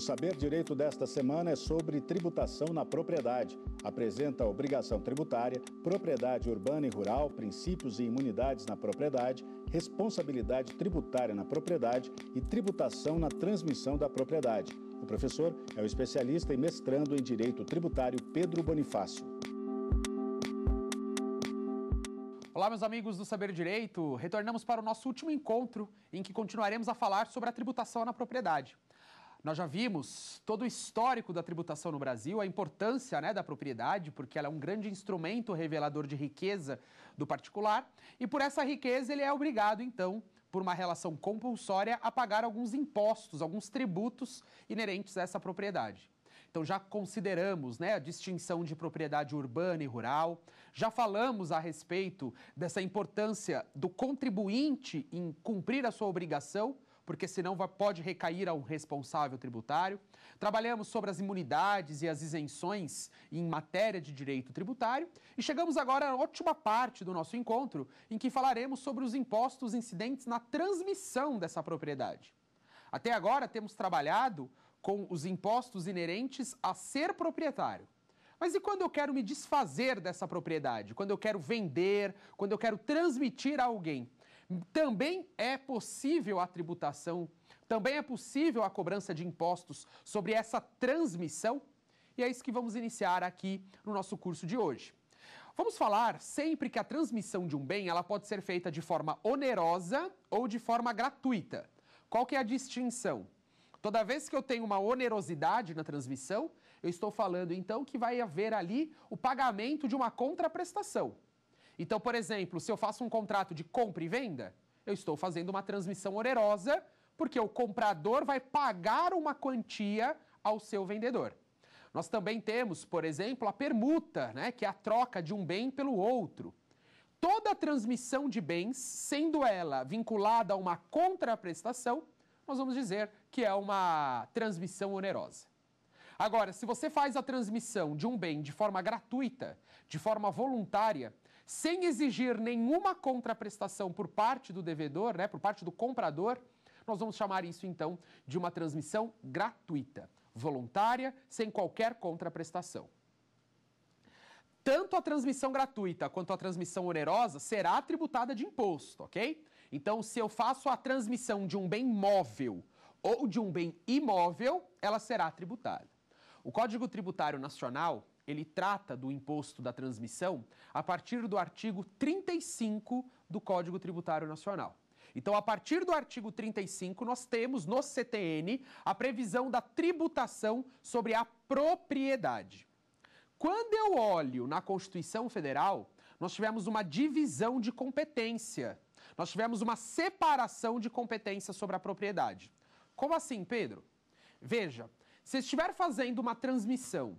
O Saber Direito desta semana é sobre tributação na propriedade. Apresenta obrigação tributária, propriedade urbana e rural, princípios e imunidades na propriedade, responsabilidade tributária na propriedade e tributação na transmissão da propriedade. O professor é o especialista e mestrando em Direito Tributário Pedro Bonifácio. Olá, meus amigos do Saber Direito. Retornamos para o nosso último encontro, em que continuaremos a falar sobre a tributação na propriedade. Nós já vimos todo o histórico da tributação no Brasil, a importância né, da propriedade, porque ela é um grande instrumento revelador de riqueza do particular, e por essa riqueza ele é obrigado, então, por uma relação compulsória, a pagar alguns impostos, alguns tributos inerentes a essa propriedade. Então já consideramos né, a distinção de propriedade urbana e rural, já falamos a respeito dessa importância do contribuinte em cumprir a sua obrigação porque senão vai, pode recair ao responsável tributário. Trabalhamos sobre as imunidades e as isenções em matéria de direito tributário. E chegamos agora à última parte do nosso encontro, em que falaremos sobre os impostos incidentes na transmissão dessa propriedade. Até agora temos trabalhado com os impostos inerentes a ser proprietário. Mas e quando eu quero me desfazer dessa propriedade? Quando eu quero vender? Quando eu quero transmitir a alguém? Também é possível a tributação, também é possível a cobrança de impostos sobre essa transmissão? E é isso que vamos iniciar aqui no nosso curso de hoje. Vamos falar sempre que a transmissão de um bem ela pode ser feita de forma onerosa ou de forma gratuita. Qual que é a distinção? Toda vez que eu tenho uma onerosidade na transmissão, eu estou falando então que vai haver ali o pagamento de uma contraprestação. Então, por exemplo, se eu faço um contrato de compra e venda, eu estou fazendo uma transmissão onerosa, porque o comprador vai pagar uma quantia ao seu vendedor. Nós também temos, por exemplo, a permuta, né, que é a troca de um bem pelo outro. Toda transmissão de bens, sendo ela vinculada a uma contraprestação, nós vamos dizer que é uma transmissão onerosa. Agora, se você faz a transmissão de um bem de forma gratuita, de forma voluntária, sem exigir nenhuma contraprestação por parte do devedor, né, por parte do comprador, nós vamos chamar isso então de uma transmissão gratuita, voluntária, sem qualquer contraprestação. Tanto a transmissão gratuita quanto a transmissão onerosa será tributada de imposto, ok? Então, se eu faço a transmissão de um bem móvel ou de um bem imóvel, ela será tributada. O Código Tributário Nacional ele trata do imposto da transmissão a partir do artigo 35 do Código Tributário Nacional. Então, a partir do artigo 35, nós temos no CTN a previsão da tributação sobre a propriedade. Quando eu olho na Constituição Federal, nós tivemos uma divisão de competência, nós tivemos uma separação de competência sobre a propriedade. Como assim, Pedro? Veja, se estiver fazendo uma transmissão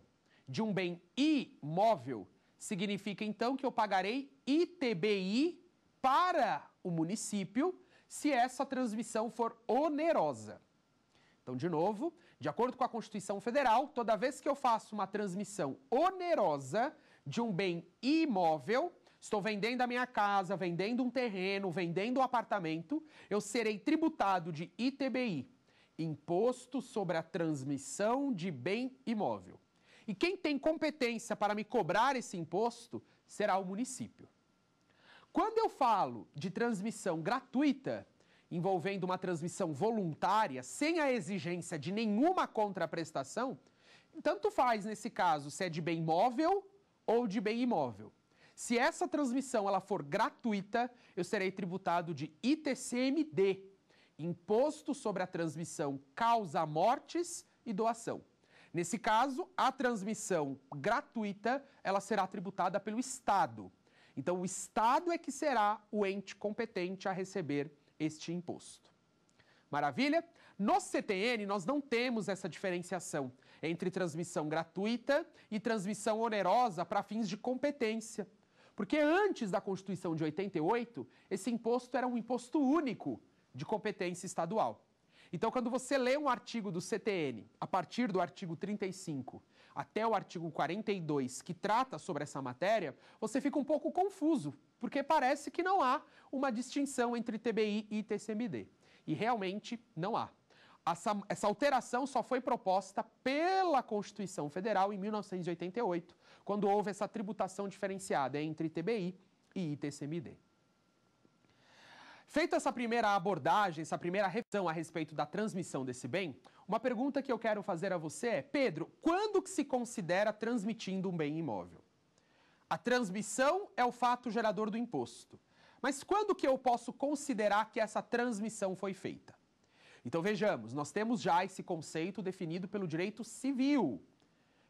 de um bem imóvel, significa então que eu pagarei ITBI para o município se essa transmissão for onerosa. Então, de novo, de acordo com a Constituição Federal, toda vez que eu faço uma transmissão onerosa de um bem imóvel, estou vendendo a minha casa, vendendo um terreno, vendendo um apartamento, eu serei tributado de ITBI, Imposto sobre a Transmissão de Bem Imóvel. E quem tem competência para me cobrar esse imposto será o município. Quando eu falo de transmissão gratuita, envolvendo uma transmissão voluntária, sem a exigência de nenhuma contraprestação, tanto faz nesse caso se é de bem móvel ou de bem imóvel. Se essa transmissão ela for gratuita, eu serei tributado de ITCMD, Imposto sobre a Transmissão Causa Mortes e Doação. Nesse caso, a transmissão gratuita, ela será tributada pelo Estado. Então, o Estado é que será o ente competente a receber este imposto. Maravilha? No CTN, nós não temos essa diferenciação entre transmissão gratuita e transmissão onerosa para fins de competência. Porque antes da Constituição de 88, esse imposto era um imposto único de competência estadual. Então, quando você lê um artigo do CTN, a partir do artigo 35 até o artigo 42, que trata sobre essa matéria, você fica um pouco confuso, porque parece que não há uma distinção entre TBI e TCMD. E realmente não há. Essa, essa, alteração só foi proposta pela Constituição Federal em 1988, quando houve essa tributação diferenciada entre TBI e ITCMD. Feita essa primeira abordagem, essa primeira reflexão a respeito da transmissão desse bem, uma pergunta que eu quero fazer a você é, Pedro, quando que se considera transmitindo um bem imóvel? A transmissão é o fato gerador do imposto. Mas quando que eu posso considerar que essa transmissão foi feita? Então vejamos, nós temos já esse conceito definido pelo direito civil.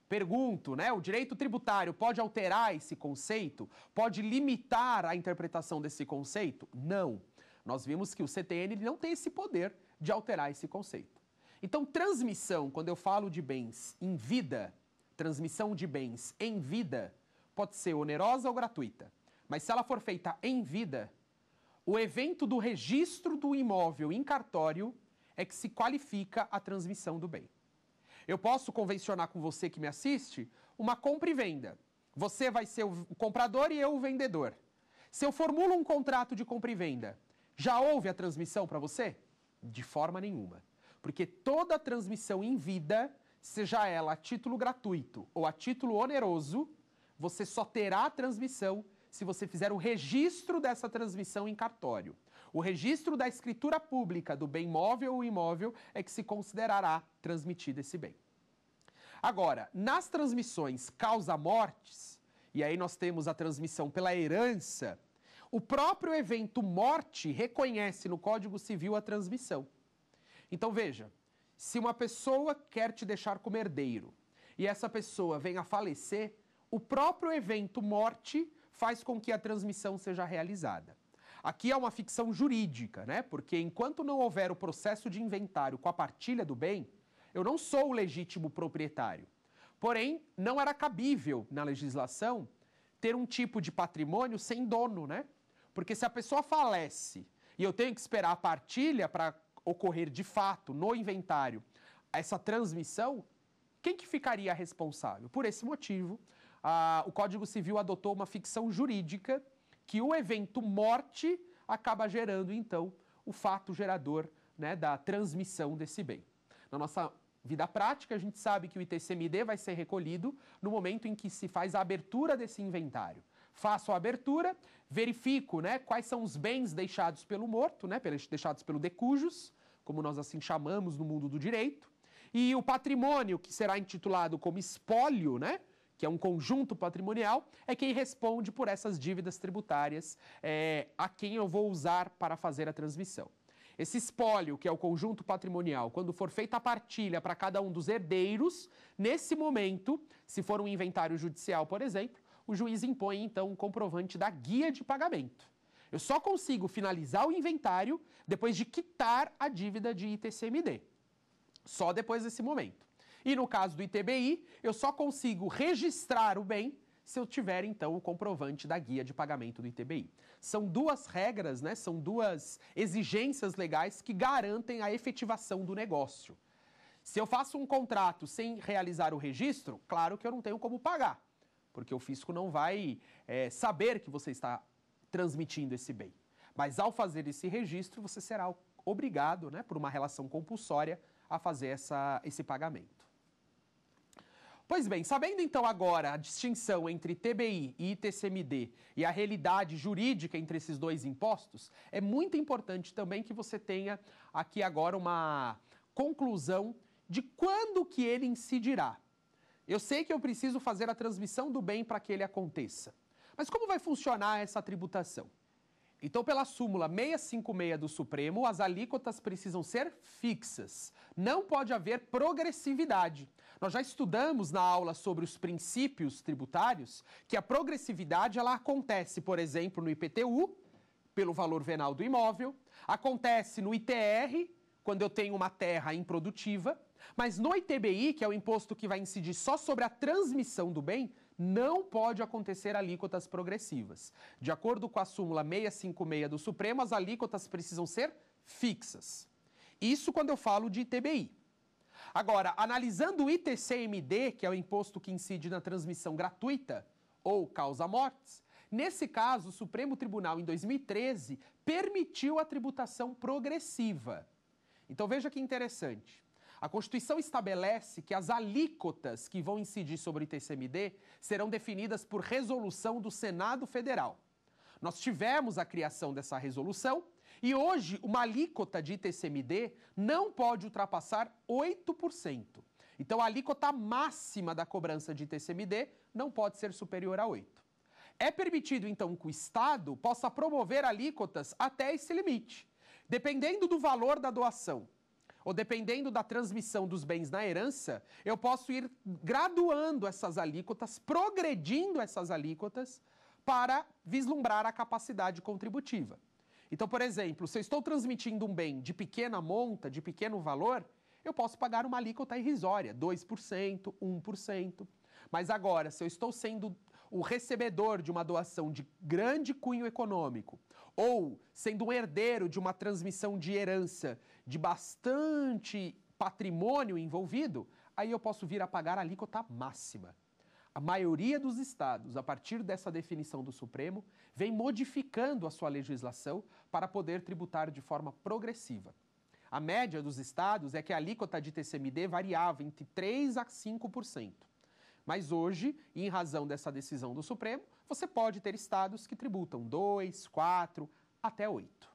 Pergunto, né? O direito tributário pode alterar esse conceito? Pode limitar a interpretação desse conceito? Não. Nós vimos que o CTN não tem esse poder de alterar esse conceito. Então, transmissão, quando eu falo de bens em vida, transmissão de bens em vida pode ser onerosa ou gratuita. Mas se ela for feita em vida, o evento do registro do imóvel em cartório é que se qualifica a transmissão do bem. Eu posso convencionar com você que me assiste uma compra e venda. Você vai ser o comprador e eu o vendedor. Se eu formulo um contrato de compra e venda, já houve a transmissão para você? De forma nenhuma. Porque toda transmissão em vida, seja ela a título gratuito ou a título oneroso, você só terá a transmissão se você fizer o registro dessa transmissão em cartório. O registro da escritura pública do bem móvel ou imóvel é que se considerará transmitido esse bem. Agora, nas transmissões causa mortes, e aí nós temos a transmissão pela herança, o próprio evento morte reconhece no Código Civil a transmissão. Então veja, se uma pessoa quer te deixar como herdeiro e essa pessoa vem a falecer, o próprio evento morte faz com que a transmissão seja realizada. Aqui é uma ficção jurídica, né? Porque enquanto não houver o processo de inventário com a partilha do bem, eu não sou o legítimo proprietário. Porém, não era cabível na legislação ter um tipo de patrimônio sem dono, né? Porque se a pessoa falece e eu tenho que esperar a partilha para ocorrer de fato no inventário essa transmissão, quem que ficaria responsável? Por esse motivo, a, o Código Civil adotou uma ficção jurídica que o evento morte acaba gerando, então, o fato gerador né, da transmissão desse bem. Na nossa vida prática, a gente sabe que o ITCMD vai ser recolhido no momento em que se faz a abertura desse inventário faço a abertura, verifico né, quais são os bens deixados pelo morto, né, deixados pelo decujus, como nós assim chamamos no mundo do direito, e o patrimônio, que será intitulado como espólio, né, que é um conjunto patrimonial, é quem responde por essas dívidas tributárias é, a quem eu vou usar para fazer a transmissão. Esse espólio, que é o conjunto patrimonial, quando for feita a partilha para cada um dos herdeiros, nesse momento, se for um inventário judicial, por exemplo, o juiz impõe então um comprovante da guia de pagamento. Eu só consigo finalizar o inventário depois de quitar a dívida de ITCMD. Só depois desse momento. E no caso do ITBI, eu só consigo registrar o bem se eu tiver então o comprovante da guia de pagamento do ITBI. São duas regras, né? São duas exigências legais que garantem a efetivação do negócio. Se eu faço um contrato sem realizar o registro, claro que eu não tenho como pagar porque o fisco não vai é, saber que você está transmitindo esse bem. Mas ao fazer esse registro, você será obrigado, né, por uma relação compulsória, a fazer essa, esse pagamento. Pois bem, sabendo então agora a distinção entre TBI e ITCMD e a realidade jurídica entre esses dois impostos, é muito importante também que você tenha aqui agora uma conclusão de quando que ele incidirá. Eu sei que eu preciso fazer a transmissão do bem para que ele aconteça. Mas como vai funcionar essa tributação? Então, pela súmula 656 do Supremo, as alíquotas precisam ser fixas. Não pode haver progressividade. Nós já estudamos na aula sobre os princípios tributários que a progressividade ela acontece, por exemplo, no IPTU, pelo valor venal do imóvel, acontece no ITR, quando eu tenho uma terra improdutiva, mas no ITBI, que é o imposto que vai incidir só sobre a transmissão do bem, não pode acontecer alíquotas progressivas. De acordo com a súmula 656 do Supremo, as alíquotas precisam ser fixas. Isso quando eu falo de ITBI. Agora, analisando o ITCMD, que é o imposto que incide na transmissão gratuita ou causa mortes, nesse caso, o Supremo Tribunal, em 2013, permitiu a tributação progressiva. Então veja que interessante. A Constituição estabelece que as alíquotas que vão incidir sobre o TCMD serão definidas por resolução do Senado Federal. Nós tivemos a criação dessa resolução e hoje uma alíquota de ITCMD não pode ultrapassar 8%. Então a alíquota máxima da cobrança de ITCMD não pode ser superior a 8%. É permitido, então, que o Estado possa promover alíquotas até esse limite, dependendo do valor da doação ou dependendo da transmissão dos bens na herança, eu posso ir graduando essas alíquotas, progredindo essas alíquotas para vislumbrar a capacidade contributiva. Então, por exemplo, se eu estou transmitindo um bem de pequena monta, de pequeno valor, eu posso pagar uma alíquota irrisória, 2%, 1%. Mas agora, se eu estou sendo o recebedor de uma doação de grande cunho econômico ou sendo um herdeiro de uma transmissão de herança de bastante patrimônio envolvido, aí eu posso vir a pagar a alíquota máxima. A maioria dos estados, a partir dessa definição do Supremo, vem modificando a sua legislação para poder tributar de forma progressiva. A média dos estados é que a alíquota de TCMD variava entre 3 a 5%. Mas hoje, em razão dessa decisão do Supremo, você pode ter estados que tributam 2, 4, até 8.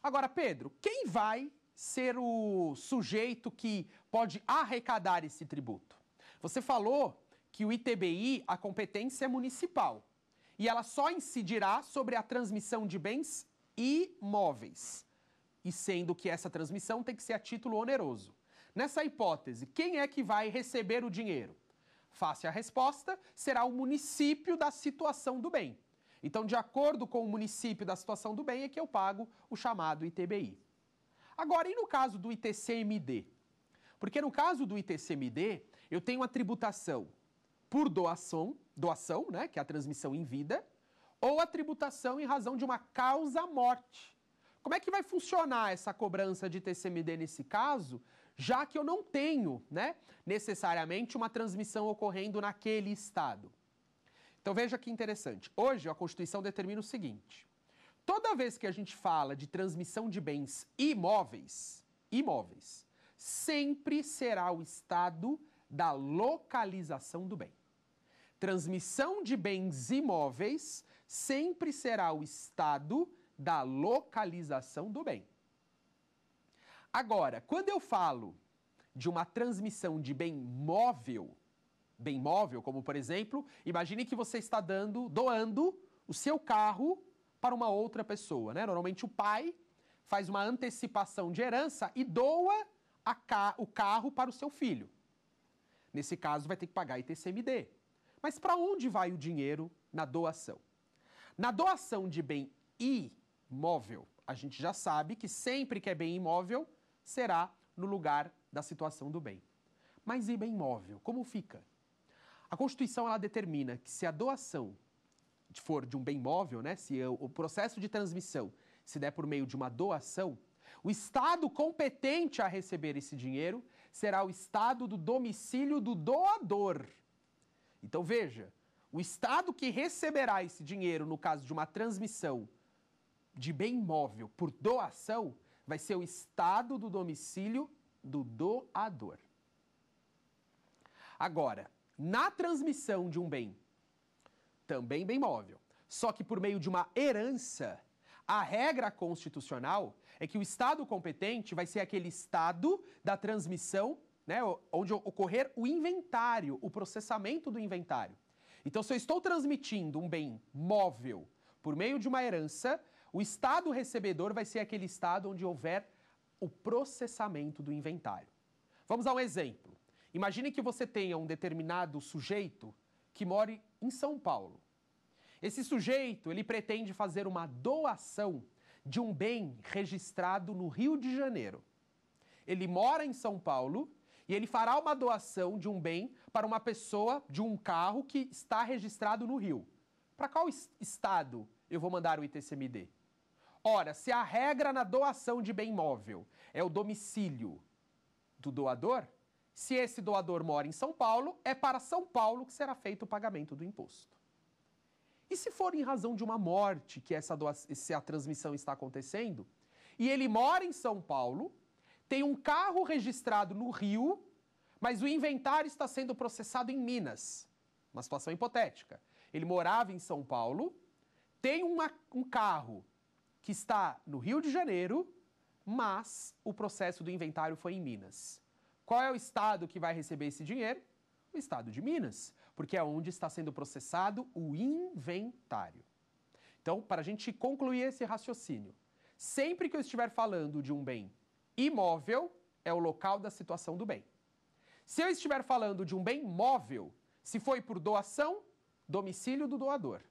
Agora, Pedro, quem vai ser o sujeito que pode arrecadar esse tributo? Você falou que o ITBI, a competência é municipal, e ela só incidirá sobre a transmissão de bens imóveis, e sendo que essa transmissão tem que ser a título oneroso. Nessa hipótese, quem é que vai receber o dinheiro? Face à resposta, será o município da situação do bem. Então, de acordo com o município da situação do bem, é que eu pago o chamado ITBI. Agora, e no caso do ITCMD? Porque no caso do ITCMD, eu tenho a tributação por doação, doação, né, que é a transmissão em vida, ou a tributação em razão de uma causa morte. Como é que vai funcionar essa cobrança de itcmd nesse caso, já que eu não tenho, né, necessariamente uma transmissão ocorrendo naquele estado. Então veja que interessante. Hoje a Constituição determina o seguinte: toda vez que a gente fala de transmissão de bens imóveis, imóveis, sempre será o estado da localização do bem. Transmissão de bens imóveis sempre será o estado da localização do bem. Agora, quando eu falo de uma transmissão de bem móvel, bem móvel, como por exemplo, imagine que você está dando, doando o seu carro para uma outra pessoa, né? Normalmente o pai faz uma antecipação de herança e doa ca o carro para o seu filho. Nesse caso, vai ter que pagar ITCMD. Mas para onde vai o dinheiro na doação? Na doação de bem imóvel, a gente já sabe que sempre que é bem imóvel, será no lugar da situação do bem. Mas e bem móvel como fica? A Constituição ela determina que se a doação for de um bem móvel, né, se o processo de transmissão se der por meio de uma doação, o estado competente a receber esse dinheiro será o estado do domicílio do doador. Então veja, o estado que receberá esse dinheiro no caso de uma transmissão de bem móvel por doação vai ser o estado do domicílio do doador. Agora, na transmissão de um bem, também bem móvel, só que por meio de uma herança, a regra constitucional é que o estado competente vai ser aquele estado da transmissão, né, onde ocorrer o inventário, o processamento do inventário. Então, se eu estou transmitindo um bem móvel por meio de uma herança, o estado recebedor vai ser aquele estado onde houver o processamento do inventário. Vamos a um exemplo. Imagine que você tenha um determinado sujeito que mora em São Paulo. Esse sujeito, ele pretende fazer uma doação de um bem registrado no Rio de Janeiro. Ele mora em São Paulo e ele fará uma doação de um bem para uma pessoa de um carro que está registrado no Rio. Para qual estado eu vou mandar o ITCMD? Ora, se a regra na doação de bem móvel é o domicílio do doador, se esse doador mora em São Paulo, é para São Paulo que será feito o pagamento do imposto. E se for em razão de uma morte que essa doação, se a transmissão está acontecendo, e ele mora em São Paulo, tem um carro registrado no Rio, mas o inventário está sendo processado em Minas. Uma situação hipotética. Ele morava em São Paulo, tem uma, um carro que está no Rio de Janeiro, mas o processo do inventário foi em Minas. Qual é o estado que vai receber esse dinheiro? O estado de Minas, porque é onde está sendo processado o inventário. Então, para a gente concluir esse raciocínio, sempre que eu estiver falando de um bem imóvel, é o local da situação do bem. Se eu estiver falando de um bem móvel, se foi por doação, domicílio do doador.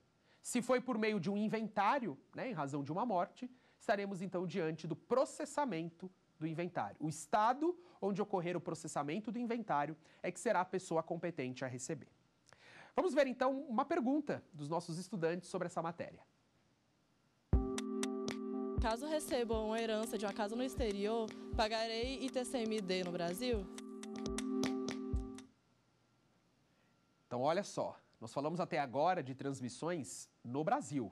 Se foi por meio de um inventário, né, em razão de uma morte, estaremos então diante do processamento do inventário. O estado onde ocorrer o processamento do inventário é que será a pessoa competente a receber. Vamos ver então uma pergunta dos nossos estudantes sobre essa matéria. Caso receba uma herança de uma casa no exterior, pagarei ITCMD no Brasil? Então, olha só, nós falamos até agora de transmissões no Brasil,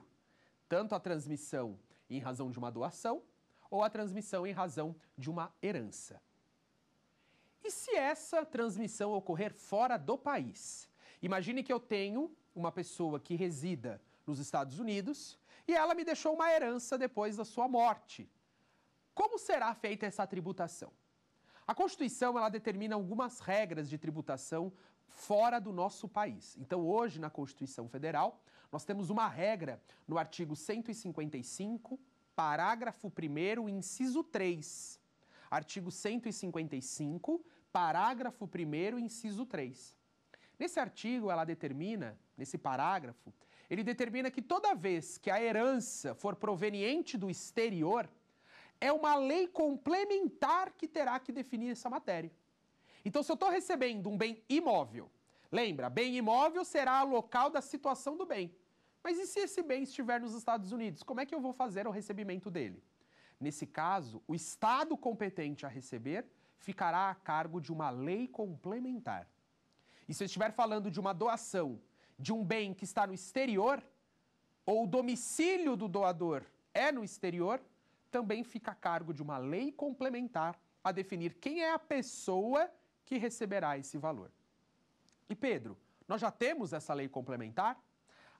tanto a transmissão em razão de uma doação ou a transmissão em razão de uma herança. E se essa transmissão ocorrer fora do país? Imagine que eu tenho uma pessoa que resida nos Estados Unidos e ela me deixou uma herança depois da sua morte. Como será feita essa tributação? A Constituição ela determina algumas regras de tributação fora do nosso país. Então, hoje, na Constituição Federal, nós temos uma regra no artigo 155, parágrafo 1, inciso 3. Artigo 155, parágrafo 1, inciso 3. Nesse artigo, ela determina, nesse parágrafo, ele determina que toda vez que a herança for proveniente do exterior, é uma lei complementar que terá que definir essa matéria. Então, se eu estou recebendo um bem imóvel, lembra, bem imóvel será local da situação do bem. Mas e se esse bem estiver nos Estados Unidos? Como é que eu vou fazer o recebimento dele? Nesse caso, o Estado competente a receber ficará a cargo de uma lei complementar. E se eu estiver falando de uma doação de um bem que está no exterior, ou o domicílio do doador é no exterior, também fica a cargo de uma lei complementar a definir quem é a pessoa que receberá esse valor. E Pedro, nós já temos essa lei complementar?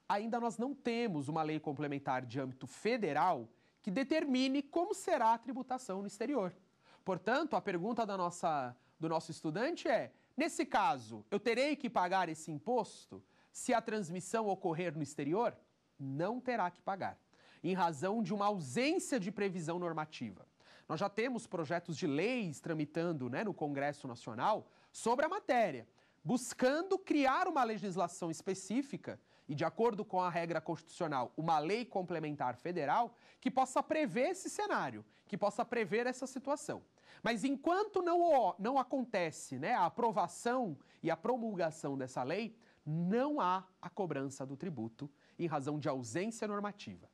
Ainda nós não temos uma lei complementar de âmbito federal que determine como será a tributação no exterior. Portanto, a pergunta da nossa, do nosso estudante é: nesse caso, eu terei que pagar esse imposto se a transmissão ocorrer no exterior? Não terá que pagar, em razão de uma ausência de previsão normativa. Nós já temos projetos de leis tramitando né, no Congresso Nacional sobre a matéria, buscando criar uma legislação específica e, de acordo com a regra constitucional, uma lei complementar federal que possa prever esse cenário, que possa prever essa situação. Mas enquanto não, não acontece né, a aprovação e a promulgação dessa lei, não há a cobrança do tributo em razão de ausência normativa.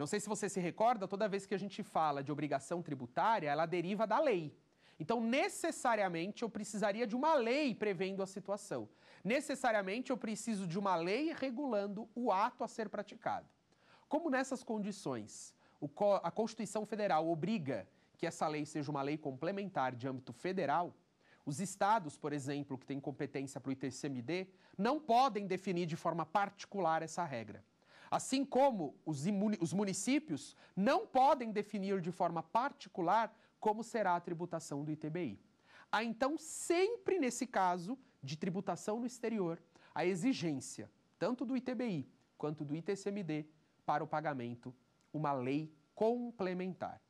Não sei se você se recorda, toda vez que a gente fala de obrigação tributária, ela deriva da lei. Então, necessariamente, eu precisaria de uma lei prevendo a situação. Necessariamente, eu preciso de uma lei regulando o ato a ser praticado. Como nessas condições a Constituição Federal obriga que essa lei seja uma lei complementar de âmbito federal, os estados, por exemplo, que têm competência para o ITCMD, não podem definir de forma particular essa regra. Assim como os, os municípios não podem definir de forma particular como será a tributação do ITBI. Há então sempre nesse caso de tributação no exterior a exigência tanto do ITBI quanto do ITCMD para o pagamento uma lei complementar.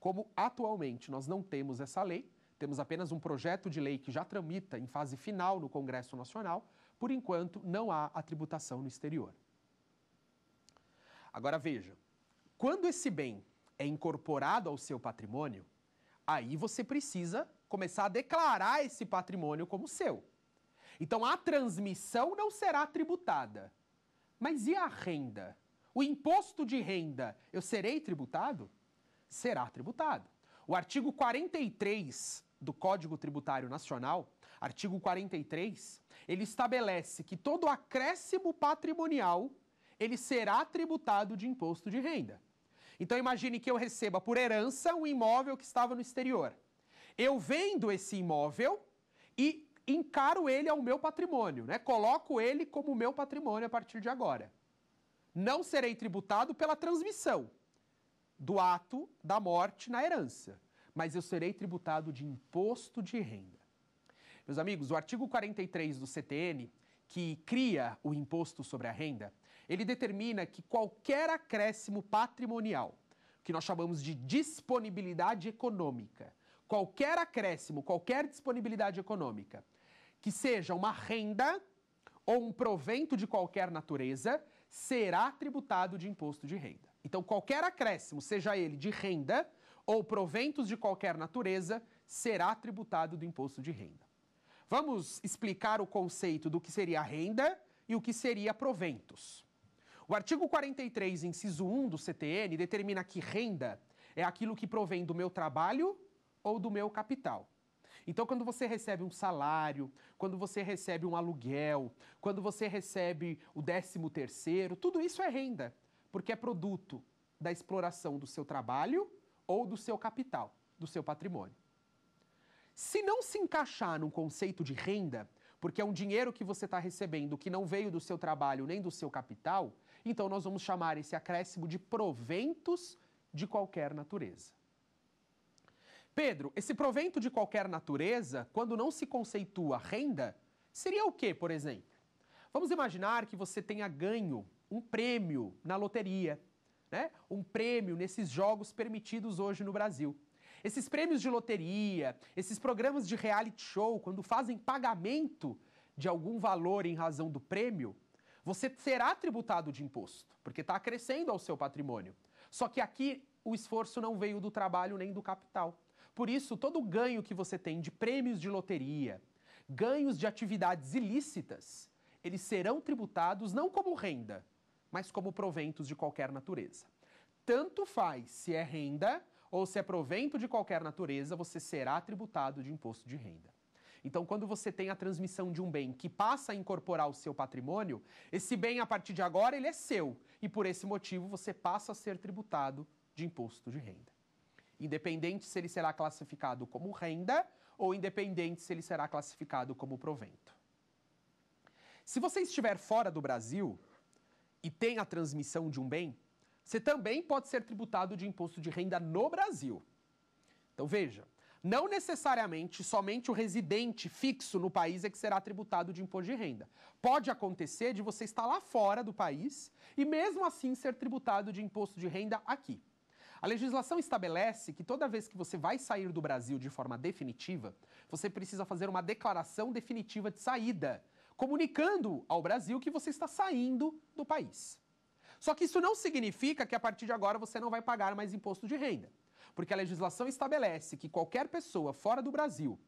Como atualmente nós não temos essa lei, temos apenas um projeto de lei que já tramita em fase final no Congresso Nacional, por enquanto não há a tributação no exterior. Agora veja, quando esse bem é incorporado ao seu patrimônio, aí você precisa começar a declarar esse patrimônio como seu. Então a transmissão não será tributada. Mas e a renda? O imposto de renda, eu serei tributado? Será tributado. O artigo 43 do Código Tributário Nacional, artigo 43, ele estabelece que todo acréscimo patrimonial ele será tributado de imposto de renda. Então imagine que eu receba por herança um imóvel que estava no exterior. Eu vendo esse imóvel e encaro ele ao meu patrimônio, né? Coloco ele como meu patrimônio a partir de agora. Não serei tributado pela transmissão do ato da morte na herança, mas eu serei tributado de imposto de renda. Meus amigos, o artigo 43 do CTN, que cria o imposto sobre a renda, ele determina que qualquer acréscimo patrimonial, que nós chamamos de disponibilidade econômica, qualquer acréscimo, qualquer disponibilidade econômica, que seja uma renda ou um provento de qualquer natureza, será tributado de imposto de renda. Então, qualquer acréscimo, seja ele de renda ou proventos de qualquer natureza, será tributado do imposto de renda. Vamos explicar o conceito do que seria renda e o que seria proventos. O artigo 43, inciso 1 do CTN, determina que renda é aquilo que provém do meu trabalho ou do meu capital. Então, quando você recebe um salário, quando você recebe um aluguel, quando você recebe o décimo terceiro, tudo isso é renda, porque é produto da exploração do seu trabalho ou do seu capital, do seu patrimônio. Se não se encaixar num conceito de renda, porque é um dinheiro que você está recebendo que não veio do seu trabalho nem do seu capital, então, nós vamos chamar esse acréscimo de proventos de qualquer natureza. Pedro, esse provento de qualquer natureza, quando não se conceitua renda, seria o que, por exemplo? Vamos imaginar que você tenha ganho um prêmio na loteria, né? um prêmio nesses jogos permitidos hoje no Brasil. Esses prêmios de loteria, esses programas de reality show, quando fazem pagamento de algum valor em razão do prêmio, você será tributado de imposto, porque está acrescendo ao seu patrimônio. Só que aqui o esforço não veio do trabalho nem do capital. Por isso, todo o ganho que você tem de prêmios de loteria, ganhos de atividades ilícitas, eles serão tributados não como renda, mas como proventos de qualquer natureza. Tanto faz se é renda ou se é provento de qualquer natureza, você será tributado de imposto de renda. Então, quando você tem a transmissão de um bem que passa a incorporar o seu patrimônio, esse bem, a partir de agora, ele é seu. E por esse motivo, você passa a ser tributado de imposto de renda. Independente se ele será classificado como renda ou independente se ele será classificado como provento. Se você estiver fora do Brasil e tem a transmissão de um bem, você também pode ser tributado de imposto de renda no Brasil. Então veja, não necessariamente somente o residente fixo no país é que será tributado de imposto de renda. Pode acontecer de você estar lá fora do país e mesmo assim ser tributado de imposto de renda aqui. A legislação estabelece que toda vez que você vai sair do Brasil de forma definitiva, você precisa fazer uma declaração definitiva de saída, comunicando ao Brasil que você está saindo do país. Só que isso não significa que a partir de agora você não vai pagar mais imposto de renda porque a legislação estabelece que qualquer pessoa fora do Brasil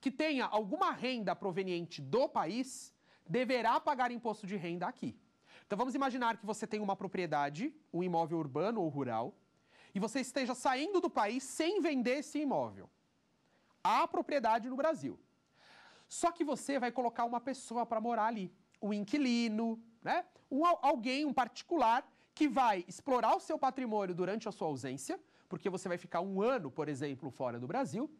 que tenha alguma renda proveniente do país deverá pagar imposto de renda aqui. Então vamos imaginar que você tem uma propriedade, um imóvel urbano ou rural, e você esteja saindo do país sem vender esse imóvel. Há propriedade no Brasil. Só que você vai colocar uma pessoa para morar ali, um inquilino, né? Um, alguém, um particular, que vai explorar o seu patrimônio durante a sua ausência, porque você vai ficar um ano, por exemplo, fora do Brasil.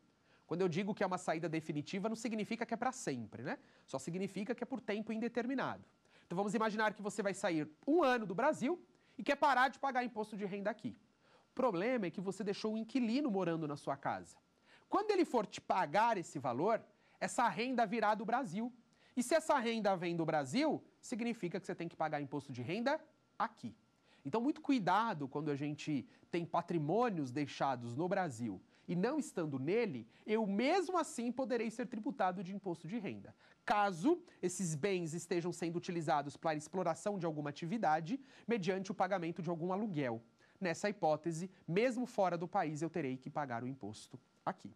Quando eu digo que é uma saída definitiva, não significa que é para sempre, né? Só significa que é por tempo indeterminado. Então vamos imaginar que você vai sair um ano do Brasil e quer parar de pagar imposto de renda aqui. O problema é que você deixou um inquilino morando na sua casa. Quando ele for te pagar esse valor, essa renda virá do Brasil. E se essa renda vem do Brasil, significa que você tem que pagar imposto de renda aqui. Então, muito cuidado quando a gente tem patrimônios deixados no Brasil e não estando nele, eu mesmo assim poderei ser tributado de imposto de renda. Caso esses bens estejam sendo utilizados para exploração de alguma atividade, mediante o pagamento de algum aluguel. Nessa hipótese, mesmo fora do país, eu terei que pagar o imposto aqui.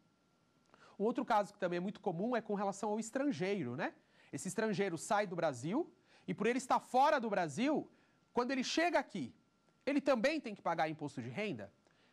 Um outro caso que também é muito comum é com relação ao estrangeiro, né? Esse estrangeiro sai do Brasil e por ele estar fora do Brasil, quando ele chega aqui ele também tem que pagar imposto de renda?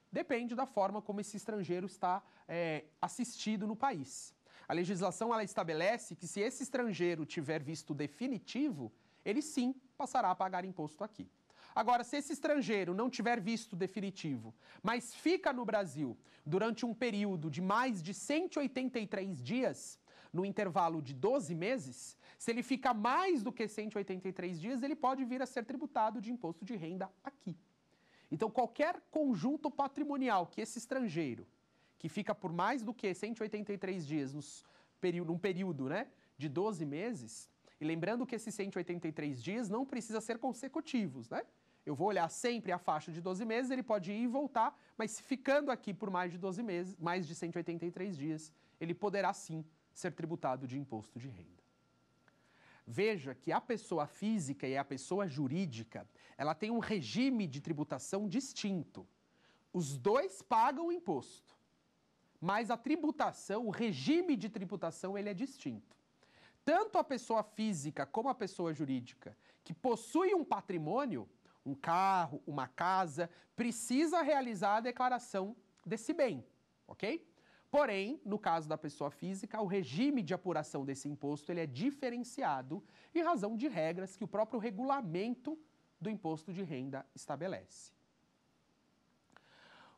Depende da forma como esse estrangeiro está é, assistido no país. A legislação ela estabelece que se esse estrangeiro tiver visto definitivo, ele sim passará a pagar imposto aqui. Agora, se esse estrangeiro não tiver visto definitivo, mas fica no Brasil durante um período de mais de 183 dias, no intervalo de 12 meses, se ele fica mais do que 183 dias, ele pode vir a ser tributado de imposto de renda aqui. Então, qualquer conjunto patrimonial que esse estrangeiro, que fica por mais do que 183 dias nos, num período né, de 12 meses, e lembrando que esses 183 dias não precisa ser consecutivos, né? Eu vou olhar sempre a faixa de 12 meses, ele pode ir e voltar, mas ficando aqui por mais de 12 meses, mais de 183 dias, ele poderá sim ser tributado de imposto de renda. Veja que a pessoa física e a pessoa jurídica, ela tem um regime de tributação distinto. Os dois pagam imposto, mas a tributação, o regime de tributação, ele é distinto. Tanto a pessoa física como a pessoa jurídica que possui um patrimônio, um carro, uma casa, precisa realizar a declaração desse bem, ok? Porém, no caso da pessoa física, o regime de apuração desse imposto ele é diferenciado em razão de regras que o próprio regulamento do imposto de renda estabelece.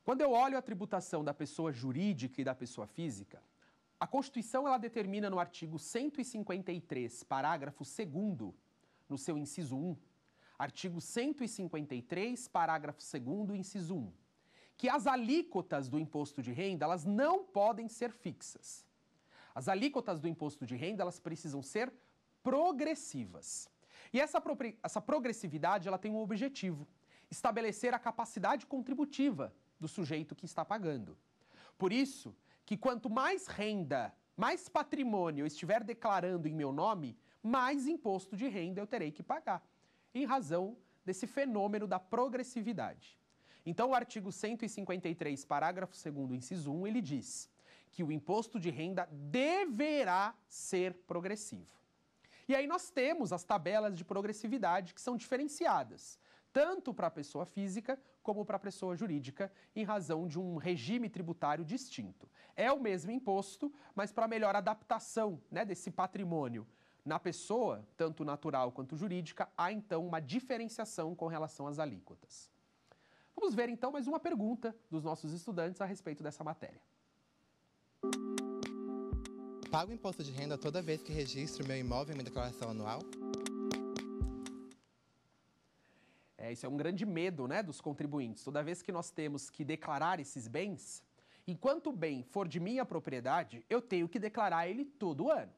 Quando eu olho a tributação da pessoa jurídica e da pessoa física, a Constituição ela determina no artigo 153, parágrafo 2 no seu inciso 1, artigo 153, parágrafo 2 inciso 1, que as alíquotas do imposto de renda elas não podem ser fixas. As alíquotas do imposto de renda elas precisam ser progressivas. E essa, essa progressividade ela tem um objetivo: estabelecer a capacidade contributiva do sujeito que está pagando. Por isso, que quanto mais renda, mais patrimônio eu estiver declarando em meu nome, mais imposto de renda eu terei que pagar, em razão desse fenômeno da progressividade. Então, o artigo 153, parágrafo 2, inciso 1, ele diz que o imposto de renda deverá ser progressivo. E aí nós temos as tabelas de progressividade que são diferenciadas, tanto para a pessoa física como para a pessoa jurídica, em razão de um regime tributário distinto. É o mesmo imposto, mas para melhor adaptação né, desse patrimônio na pessoa, tanto natural quanto jurídica, há então uma diferenciação com relação às alíquotas. Vamos ver então mais uma pergunta dos nossos estudantes a respeito dessa matéria. Pago imposto de renda toda vez que registro meu imóvel em minha declaração anual? É, isso é um grande medo né, dos contribuintes. Toda vez que nós temos que declarar esses bens, enquanto o bem for de minha propriedade, eu tenho que declarar ele todo ano.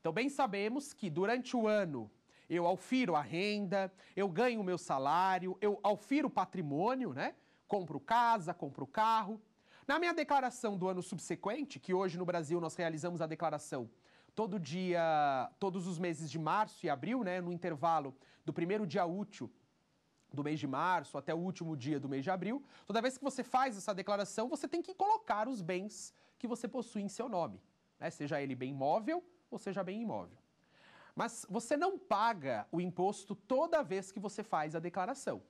Então, bem sabemos que durante o ano eu alfiro a renda, eu ganho o meu salário, eu alfiro o patrimônio, né? Compro casa, compro carro. Na minha declaração do ano subsequente, que hoje no Brasil nós realizamos a declaração todo dia, todos os meses de março e abril, né, no intervalo do primeiro dia útil do mês de março até o último dia do mês de abril, toda vez que você faz essa declaração, você tem que colocar os bens que você possui em seu nome, né, seja ele bem móvel ou seja bem imóvel. Mas você não paga o imposto toda vez que você faz a declaração.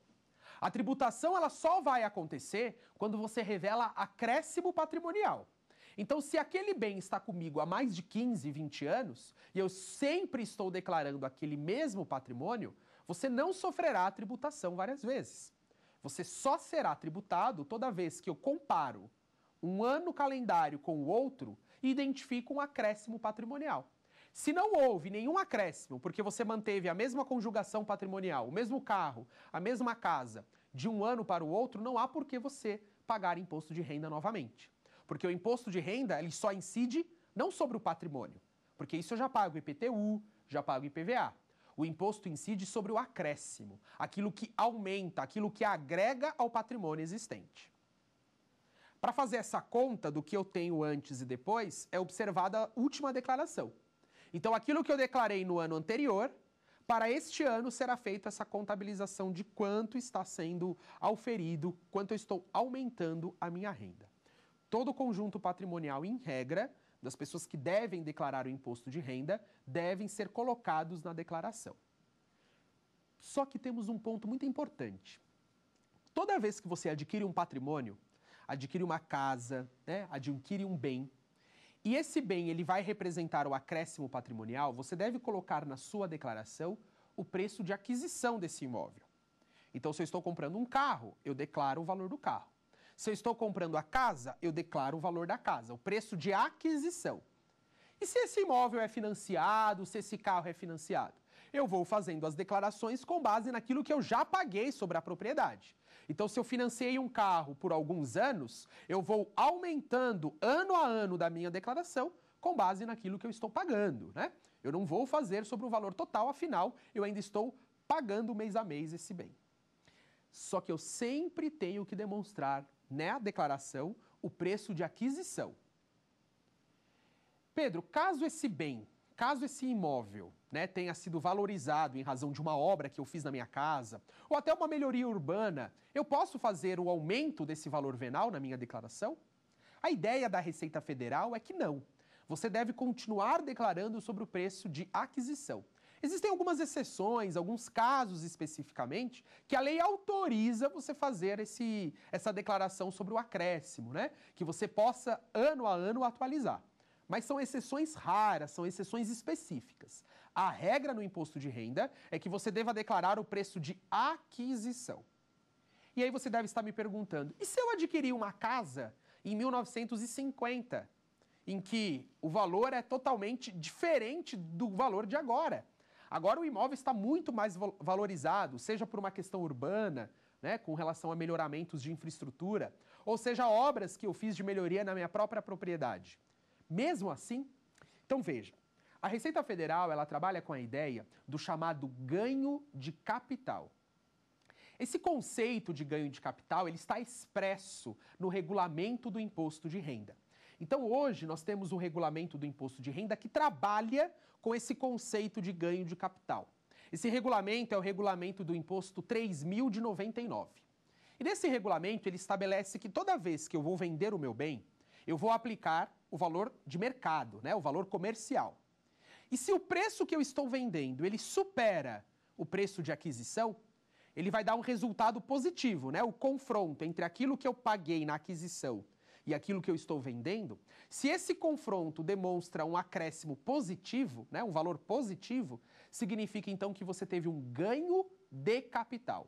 A tributação ela só vai acontecer quando você revela acréscimo patrimonial. Então, se aquele bem está comigo há mais de 15, 20 anos e eu sempre estou declarando aquele mesmo patrimônio, você não sofrerá a tributação várias vezes. Você só será tributado toda vez que eu comparo um ano calendário com o outro e identifico um acréscimo patrimonial. Se não houve nenhum acréscimo, porque você manteve a mesma conjugação patrimonial, o mesmo carro, a mesma casa, de um ano para o outro, não há por que você pagar imposto de renda novamente. Porque o imposto de renda ele só incide não sobre o patrimônio, porque isso eu já pago IPTU, já pago IPVA. O imposto incide sobre o acréscimo, aquilo que aumenta, aquilo que agrega ao patrimônio existente. Para fazer essa conta do que eu tenho antes e depois, é observada a última declaração. Então, aquilo que eu declarei no ano anterior, para este ano será feita essa contabilização de quanto está sendo auferido, quanto eu estou aumentando a minha renda. Todo o conjunto patrimonial, em regra, das pessoas que devem declarar o imposto de renda, devem ser colocados na declaração. Só que temos um ponto muito importante. Toda vez que você adquire um patrimônio, adquire uma casa, né, adquire um bem, e esse bem, ele vai representar o acréscimo patrimonial, você deve colocar na sua declaração o preço de aquisição desse imóvel. Então, se eu estou comprando um carro, eu declaro o valor do carro. Se eu estou comprando a casa, eu declaro o valor da casa, o preço de aquisição. E se esse imóvel é financiado, se esse carro é financiado? Eu vou fazendo as declarações com base naquilo que eu já paguei sobre a propriedade. Então, se eu financei um carro por alguns anos, eu vou aumentando ano a ano da minha declaração com base naquilo que eu estou pagando, né? Eu não vou fazer sobre o valor total, afinal, eu ainda estou pagando mês a mês esse bem. Só que eu sempre tenho que demonstrar na né, declaração o preço de aquisição. Pedro, caso esse bem Caso esse imóvel né, tenha sido valorizado em razão de uma obra que eu fiz na minha casa, ou até uma melhoria urbana, eu posso fazer o aumento desse valor venal na minha declaração? A ideia da Receita Federal é que não. Você deve continuar declarando sobre o preço de aquisição. Existem algumas exceções, alguns casos especificamente, que a lei autoriza você fazer esse, essa declaração sobre o acréscimo, né? Que você possa, ano a ano, atualizar. Mas são exceções raras, são exceções específicas. A regra no imposto de renda é que você deva declarar o preço de aquisição. E aí você deve estar me perguntando: e se eu adquiri uma casa em 1950, em que o valor é totalmente diferente do valor de agora? Agora o imóvel está muito mais valorizado, seja por uma questão urbana, né, com relação a melhoramentos de infraestrutura, ou seja, obras que eu fiz de melhoria na minha própria propriedade. Mesmo assim, então veja, a Receita Federal ela trabalha com a ideia do chamado ganho de capital. Esse conceito de ganho de capital ele está expresso no regulamento do imposto de renda. Então hoje nós temos o regulamento do imposto de renda que trabalha com esse conceito de ganho de capital. Esse regulamento é o regulamento do imposto 3000 de 99. E nesse regulamento ele estabelece que toda vez que eu vou vender o meu bem, eu vou aplicar o valor de mercado, né, o valor comercial. E se o preço que eu estou vendendo ele supera o preço de aquisição, ele vai dar um resultado positivo, né? O confronto entre aquilo que eu paguei na aquisição e aquilo que eu estou vendendo, se esse confronto demonstra um acréscimo positivo, né, um valor positivo, significa então que você teve um ganho de capital.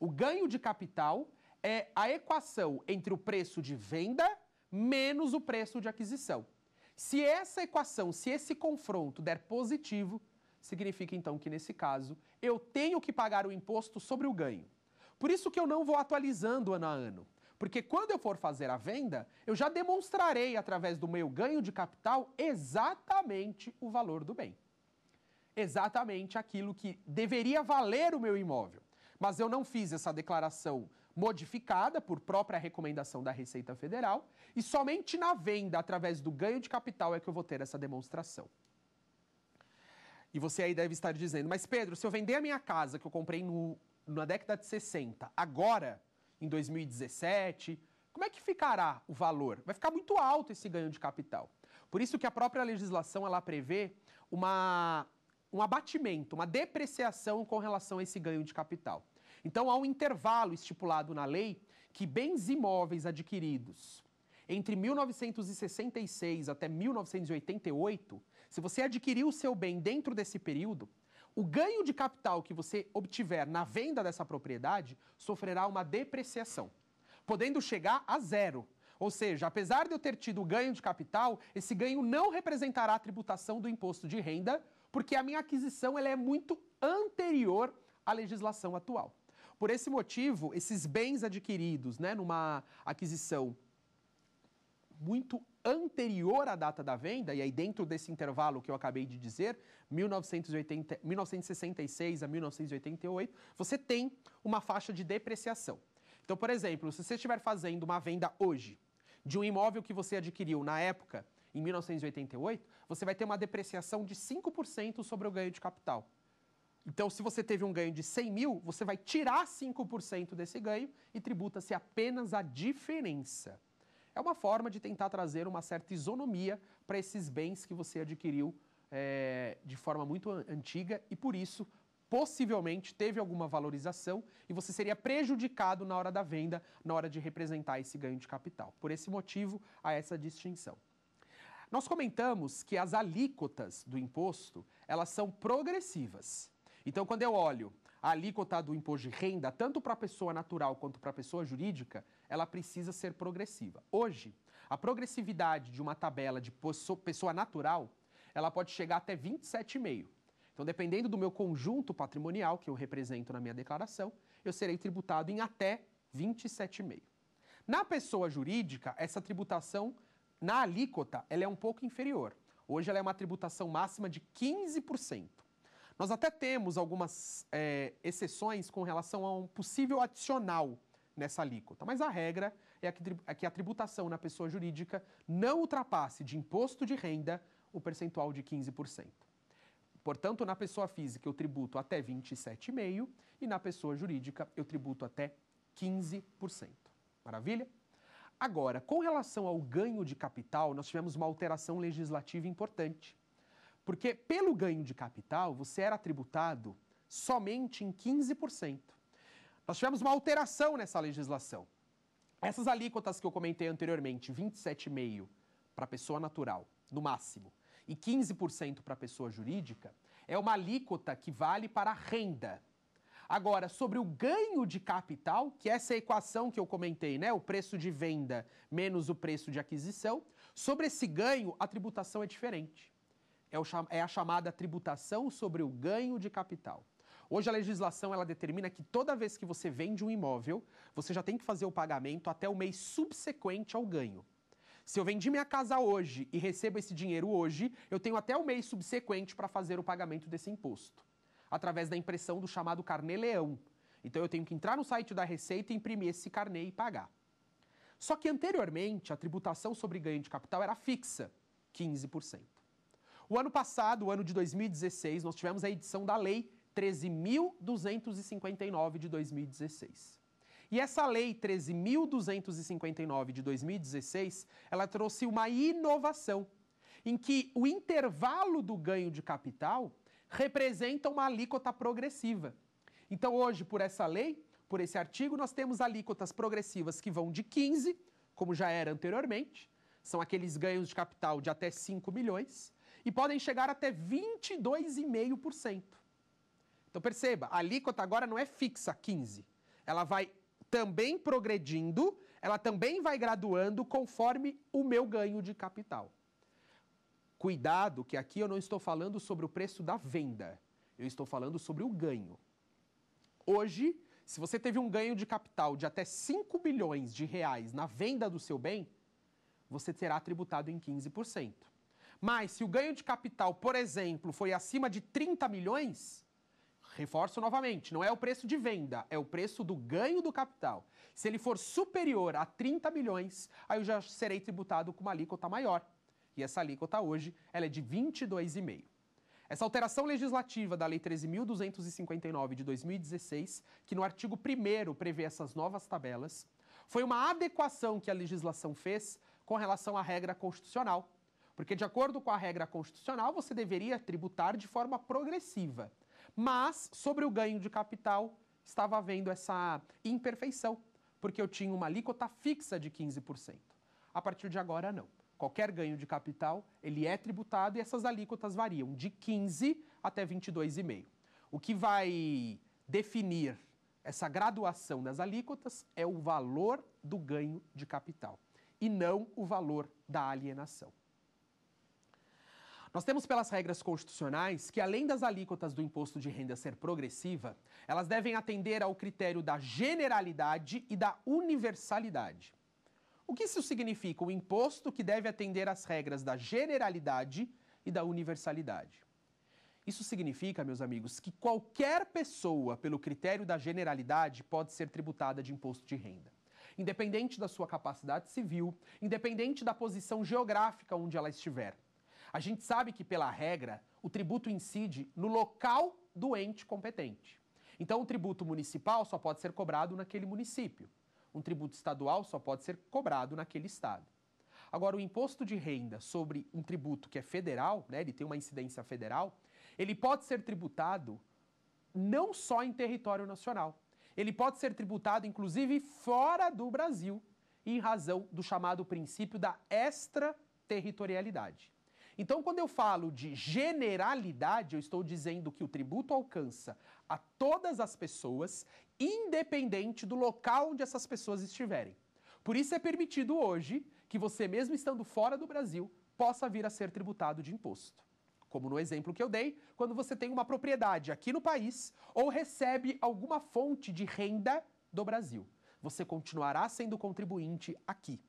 O ganho de capital é a equação entre o preço de venda menos o preço de aquisição. Se essa equação, se esse confronto der positivo, significa então que nesse caso eu tenho que pagar o imposto sobre o ganho. Por isso que eu não vou atualizando ano a ano, porque quando eu for fazer a venda, eu já demonstrarei através do meu ganho de capital exatamente o valor do bem. Exatamente aquilo que deveria valer o meu imóvel. Mas eu não fiz essa declaração modificada por própria recomendação da Receita Federal, e somente na venda, através do ganho de capital, é que eu vou ter essa demonstração. E você aí deve estar dizendo, mas Pedro, se eu vender a minha casa que eu comprei no, na década de 60, agora, em 2017, como é que ficará o valor? Vai ficar muito alto esse ganho de capital. Por isso que a própria legislação ela prevê uma, um abatimento, uma depreciação com relação a esse ganho de capital. Então há um intervalo estipulado na lei que bens imóveis adquiridos entre 1966 até 1988, se você adquiriu o seu bem dentro desse período, o ganho de capital que você obtiver na venda dessa propriedade sofrerá uma depreciação, podendo chegar a zero. Ou seja, apesar de eu ter tido ganho de capital, esse ganho não representará a tributação do imposto de renda, porque a minha aquisição ela é muito anterior à legislação atual. Por esse motivo, esses bens adquiridos né, numa aquisição muito anterior à data da venda, e aí dentro desse intervalo que eu acabei de dizer, 1980, 1966 a 1988, você tem uma faixa de depreciação. Então, por exemplo, se você estiver fazendo uma venda hoje de um imóvel que você adquiriu na época, em 1988, você vai ter uma depreciação de 5% sobre o ganho de capital. Então, se você teve um ganho de 100 mil, você vai tirar 5% desse ganho e tributa-se apenas a diferença. É uma forma de tentar trazer uma certa isonomia para esses bens que você adquiriu é, de forma muito antiga e, por isso, possivelmente teve alguma valorização e você seria prejudicado na hora da venda, na hora de representar esse ganho de capital. Por esse motivo, há essa distinção. Nós comentamos que as alíquotas do imposto, elas são progressivas. Então, quando eu olho a alíquota do imposto de renda, tanto para a pessoa natural quanto para a pessoa jurídica, ela precisa ser progressiva. Hoje, a progressividade de uma tabela de pessoa natural, ela pode chegar até 27,5. Então, dependendo do meu conjunto patrimonial que eu represento na minha declaração, eu serei tributado em até 27,5. Na pessoa jurídica, essa tributação na alíquota, ela é um pouco inferior. Hoje ela é uma tributação máxima de 15%. Nós até temos algumas é, exceções com relação a um possível adicional nessa alíquota, mas a regra é, é que a tributação na pessoa jurídica não ultrapasse de imposto de renda o percentual de 15%. Portanto, na pessoa física eu tributo até 27,5% e na pessoa jurídica eu tributo até 15%. Maravilha? Agora, com relação ao ganho de capital, nós tivemos uma alteração legislativa importante. Porque pelo ganho de capital, você era tributado somente em 15%. Nós tivemos uma alteração nessa legislação. Essas alíquotas que eu comentei anteriormente, 27,5% para pessoa natural, no máximo, e 15% para pessoa jurídica, é uma alíquota que vale para a renda. Agora, sobre o ganho de capital, que é essa equação que eu comentei, né? O preço de venda menos o preço de aquisição, sobre esse ganho, a tributação é diferente. É, é, a chamada tributação sobre o ganho de capital. Hoje a legislação ela determina que toda vez que você vende um imóvel, você já tem que fazer o pagamento até o mês subsequente ao ganho. Se eu vendi minha casa hoje e recebo esse dinheiro hoje, eu tenho até o mês subsequente para fazer o pagamento desse imposto, através da impressão do chamado carnê-leão. Então eu tenho que entrar no site da Receita, imprimir esse carnê e pagar. Só que anteriormente a tributação sobre ganho de capital era fixa, 15%. O ano passado, o ano de 2016, nós tivemos a edição da Lei 13.259 de 2016. E essa lei 13.259 de 2016, ela trouxe uma inovação em que o intervalo do ganho de capital representa uma alíquota progressiva. Então, hoje, por essa lei, por esse artigo, nós temos alíquotas progressivas que vão de 15, como já era anteriormente, são aqueles ganhos de capital de até 5 milhões, e podem chegar até 22,5%. Então perceba, a alíquota agora não é fixa 15. Ela vai também progredindo, ela também vai graduando conforme o meu ganho de capital. Cuidado que aqui eu não estou falando sobre o preço da venda. Eu estou falando sobre o ganho. Hoje, se você teve um ganho de capital de até 5 bilhões de reais na venda do seu bem, você será tributado em 15%. Mas se o ganho de capital, por exemplo, foi acima de 30 milhões, reforço novamente, não é o preço de venda, é o preço do ganho do capital. Se ele for superior a 30 milhões, aí eu já serei tributado com uma alíquota maior. E essa alíquota hoje ela é de 22,5%. Essa alteração legislativa da Lei 13.259 de 2016, que no artigo 1 prevê essas novas tabelas, foi uma adequação que a legislação fez com relação à regra constitucional porque, de acordo com a regra constitucional, você deveria tributar de forma progressiva. Mas, sobre o ganho de capital, estava havendo essa imperfeição, porque eu tinha uma alíquota fixa de 15%. A partir de agora, não. Qualquer ganho de capital, ele é tributado e essas alíquotas variam de 15% até 22,5%. O que vai definir essa graduação das alíquotas é o valor do ganho de capital e não o valor da alienação. Nós temos pelas regras constitucionais que, além das alíquotas do imposto de renda ser progressiva, elas devem atender ao critério da generalidade e da universalidade. O que isso significa? O imposto que deve atender às regras da generalidade e da universalidade. Isso significa, meus amigos, que qualquer pessoa, pelo critério da generalidade, pode ser tributada de imposto de renda independente da sua capacidade civil, independente da posição geográfica onde ela estiver. A gente sabe que, pela regra, o tributo incide no local do ente competente. Então, o tributo municipal só pode ser cobrado naquele município. Um tributo estadual só pode ser cobrado naquele estado. Agora, o imposto de renda sobre um tributo que é federal, né, ele tem uma incidência federal, ele pode ser tributado não só em território nacional. Ele pode ser tributado, inclusive, fora do Brasil, em razão do chamado princípio da extraterritorialidade. Então, quando eu falo de generalidade, eu estou dizendo que o tributo alcança a todas as pessoas, independente do local onde essas pessoas estiverem. Por isso é permitido hoje que você, mesmo estando fora do Brasil, possa vir a ser tributado de imposto. Como no exemplo que eu dei, quando você tem uma propriedade aqui no país ou recebe alguma fonte de renda do Brasil, você continuará sendo contribuinte aqui.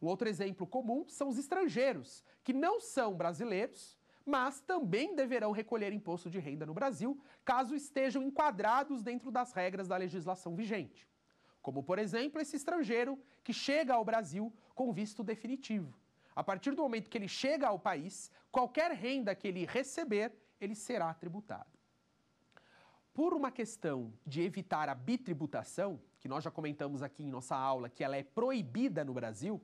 Um outro exemplo comum são os estrangeiros, que não são brasileiros, mas também deverão recolher imposto de renda no Brasil, caso estejam enquadrados dentro das regras da legislação vigente. Como, por exemplo, esse estrangeiro que chega ao Brasil com visto definitivo. A partir do momento que ele chega ao país, qualquer renda que ele receber, ele será tributado. Por uma questão de evitar a bitributação, que nós já comentamos aqui em nossa aula que ela é proibida no Brasil,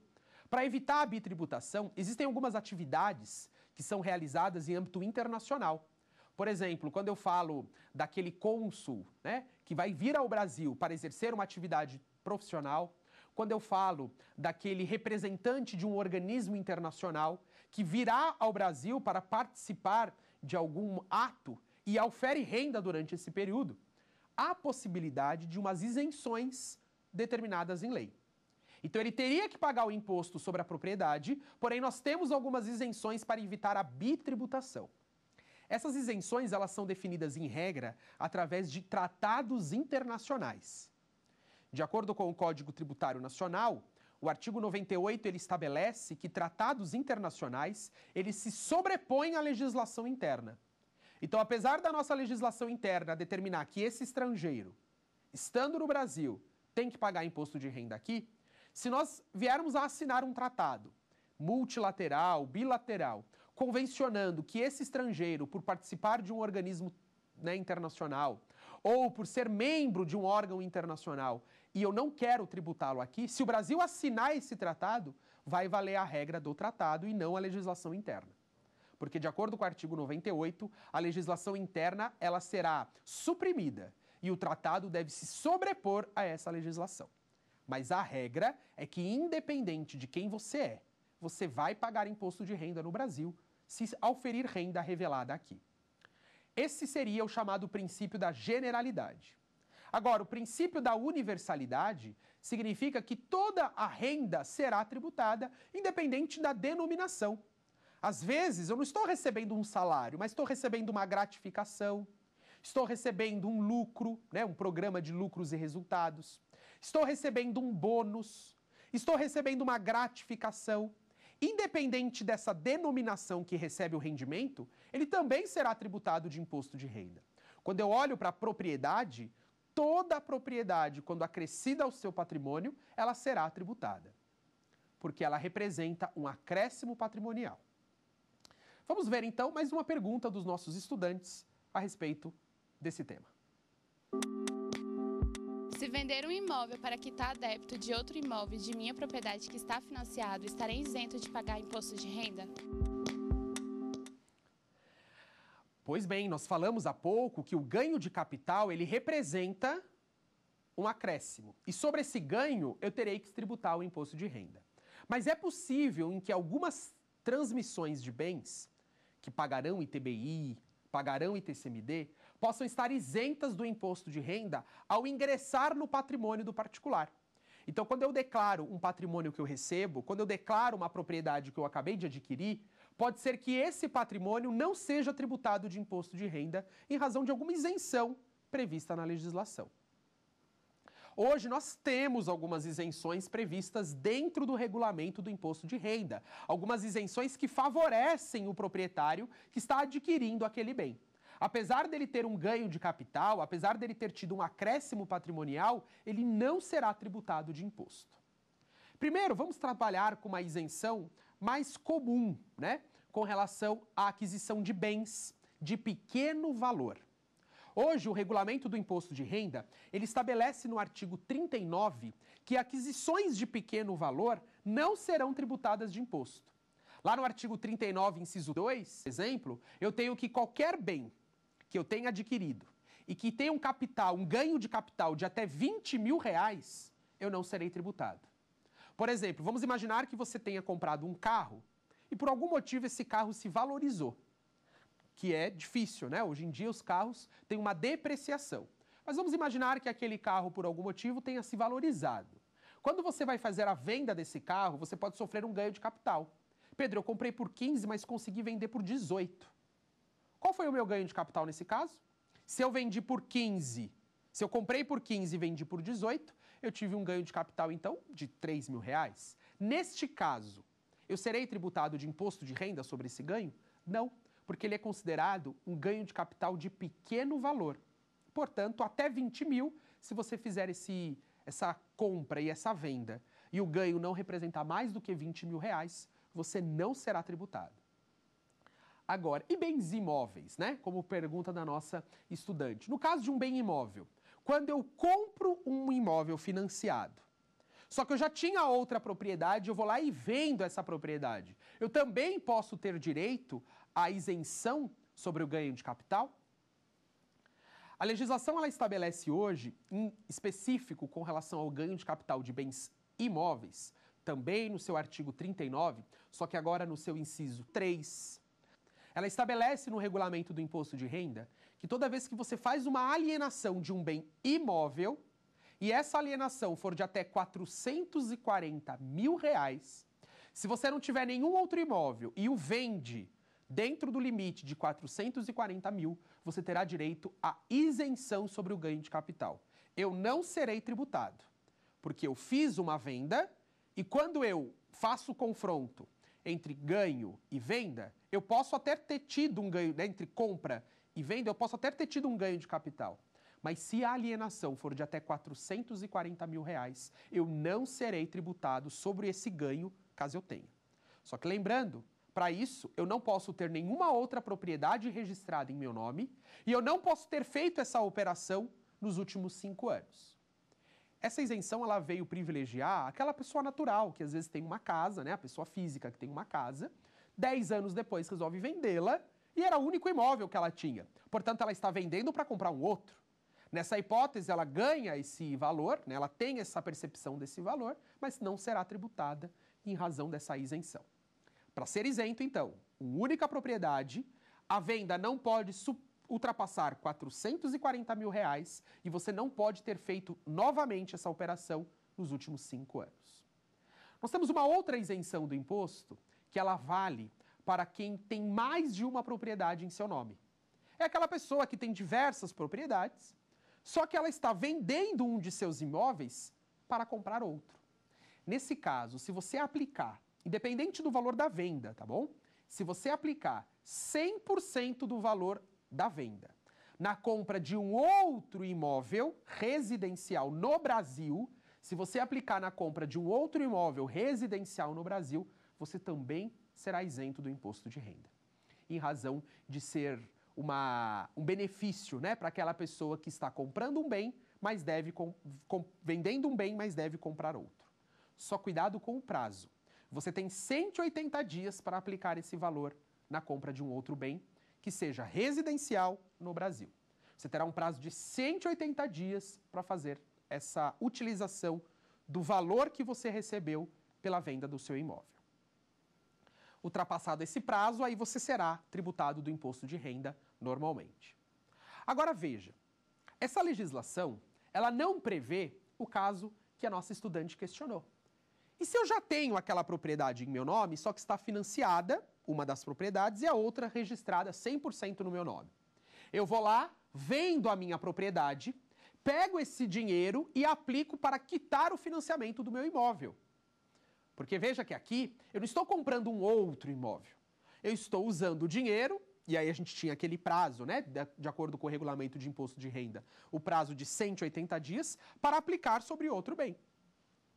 para evitar a bitributação, existem algumas atividades que são realizadas em âmbito internacional. Por exemplo, quando eu falo daquele cônsul né, que vai vir ao Brasil para exercer uma atividade profissional, quando eu falo daquele representante de um organismo internacional que virá ao Brasil para participar de algum ato e ofere renda durante esse período, há possibilidade de umas isenções determinadas em lei. Então ele teria que pagar o imposto sobre a propriedade, porém nós temos algumas isenções para evitar a bitributação. Essas isenções elas são definidas em regra através de tratados internacionais. De acordo com o Código Tributário Nacional, o artigo 98 ele estabelece que tratados internacionais eles se sobrepõem à legislação interna. Então, apesar da nossa legislação interna determinar que esse estrangeiro, estando no Brasil, tem que pagar imposto de renda aqui, se nós viermos a assinar um tratado multilateral, bilateral, convencionando que esse estrangeiro, por participar de um organismo né, internacional ou por ser membro de um órgão internacional e eu não quero tributá-lo aqui, se o Brasil assinar esse tratado, vai valer a regra do tratado e não a legislação interna. Porque de acordo com o artigo 98, a legislação interna ela será suprimida e o tratado deve se sobrepor a essa legislação. Mas a regra é que, independente de quem você é, você vai pagar imposto de renda no Brasil se auferir renda revelada aqui. Esse seria o chamado princípio da generalidade. Agora, o princípio da universalidade significa que toda a renda será tributada, independente da denominação. Às vezes, eu não estou recebendo um salário, mas estou recebendo uma gratificação, estou recebendo um lucro, né, um programa de lucros e resultados estou recebendo um bônus, estou recebendo uma gratificação. Independente dessa denominação que recebe o rendimento, ele também será tributado de imposto de renda. Quando eu olho para a propriedade, toda a propriedade, quando acrescida ao seu patrimônio, ela será tributada, porque ela representa um acréscimo patrimonial. Vamos ver então mais uma pergunta dos nossos estudantes a respeito desse tema vender um imóvel para quitar adepto de outro imóvel de minha propriedade que está financiado, estarei isento de pagar imposto de renda? Pois bem, nós falamos há pouco que o ganho de capital ele representa um acréscimo. E sobre esse ganho, eu terei que tributar o imposto de renda. Mas é possível em que algumas transmissões de bens que pagarão ITBI, pagarão ITCMD, possam estar isentas do imposto de renda ao ingressar no patrimônio do particular. Então, quando eu declaro um patrimônio que eu recebo, quando eu declaro uma propriedade que eu acabei de adquirir, pode ser que esse patrimônio não seja tributado de imposto de renda em razão de alguma isenção prevista na legislação. Hoje nós temos algumas isenções previstas dentro do regulamento do imposto de renda, algumas isenções que favorecem o proprietário que está adquirindo aquele bem. Apesar dele ter um ganho de capital, apesar dele ter tido um acréscimo patrimonial, ele não será tributado de imposto. Primeiro, vamos trabalhar com uma isenção mais comum, né? Com relação à aquisição de bens de pequeno valor. Hoje, o regulamento do imposto de renda, ele estabelece no artigo 39 que aquisições de pequeno valor não serão tributadas de imposto. Lá no artigo 39, inciso 2, exemplo, eu tenho que qualquer bem que eu tenha adquirido e que tenha um capital, um ganho de capital de até 20 mil reais, eu não serei tributado. Por exemplo, vamos imaginar que você tenha comprado um carro e por algum motivo esse carro se valorizou, que é difícil, né? Hoje em dia os carros têm uma depreciação. Mas vamos imaginar que aquele carro, por algum motivo, tenha se valorizado. Quando você vai fazer a venda desse carro, você pode sofrer um ganho de capital. Pedro, eu comprei por 15, mas consegui vender por 18. Qual foi o meu ganho de capital nesse caso? Se eu vendi por 15, se eu comprei por 15 e vendi por 18, eu tive um ganho de capital, então, de 3 mil reais. Neste caso, eu serei tributado de imposto de renda sobre esse ganho? Não, porque ele é considerado um ganho de capital de pequeno valor. Portanto, até 20 mil, se você fizer esse, essa compra e essa venda e o ganho não representar mais do que 20 mil reais, você não será tributado. Agora, e bens imóveis, né? Como pergunta da nossa estudante. No caso de um bem imóvel, quando eu compro um imóvel financiado, só que eu já tinha outra propriedade, eu vou lá e vendo essa propriedade. Eu também posso ter direito à isenção sobre o ganho de capital? A legislação ela estabelece hoje, em específico com relação ao ganho de capital de bens imóveis, também no seu artigo 39, só que agora no seu inciso 3, ela estabelece no regulamento do imposto de renda que toda vez que você faz uma alienação de um bem imóvel e essa alienação for de até 440 mil reais, se você não tiver nenhum outro imóvel e o vende dentro do limite de 440 mil, você terá direito à isenção sobre o ganho de capital. Eu não serei tributado, porque eu fiz uma venda e quando eu faço o confronto entre ganho e venda, eu posso até ter tido um ganho, né, entre compra e venda, eu posso até ter tido um ganho de capital. Mas se a alienação for de até 440 mil reais, eu não serei tributado sobre esse ganho, caso eu tenha. Só que lembrando, para isso, eu não posso ter nenhuma outra propriedade registrada em meu nome e eu não posso ter feito essa operação nos últimos cinco anos. Essa isenção ela veio privilegiar aquela pessoa natural, que às vezes tem uma casa, né? A pessoa física que tem uma casa, dez anos depois resolve vendê-la e era o único imóvel que ela tinha. Portanto, ela está vendendo para comprar um outro. Nessa hipótese, ela ganha esse valor, né? ela tem essa percepção desse valor, mas não será tributada em razão dessa isenção. Para ser isento, então, uma única propriedade, a venda não pode suportar ultrapassar 440 mil reais e você não pode ter feito novamente essa operação nos últimos cinco anos. Nós temos uma outra isenção do imposto que ela vale para quem tem mais de uma propriedade em seu nome. É aquela pessoa que tem diversas propriedades, só que ela está vendendo um de seus imóveis para comprar outro. Nesse caso, se você aplicar, independente do valor da venda, tá bom? Se você aplicar 100% do valor da venda. Na compra de um outro imóvel residencial no Brasil, se você aplicar na compra de um outro imóvel residencial no Brasil, você também será isento do imposto de renda, em razão de ser uma, um benefício né, para aquela pessoa que está comprando um bem, mas deve com, com, vendendo um bem, mas deve comprar outro. Só cuidado com o prazo. Você tem 180 dias para aplicar esse valor na compra de um outro bem que seja residencial no Brasil. Você terá um prazo de 180 dias para fazer essa utilização do valor que você recebeu pela venda do seu imóvel. Ultrapassado esse prazo, aí você será tributado do imposto de renda normalmente. Agora veja, essa legislação, ela não prevê o caso que a nossa estudante questionou. E se eu já tenho aquela propriedade em meu nome, só que está financiada uma das propriedades e a outra registrada 100% no meu nome. Eu vou lá, vendo a minha propriedade, pego esse dinheiro e aplico para quitar o financiamento do meu imóvel. Porque veja que aqui eu não estou comprando um outro imóvel. Eu estou usando o dinheiro, e aí a gente tinha aquele prazo, né, de acordo com o regulamento de imposto de renda, o prazo de 180 dias para aplicar sobre outro bem.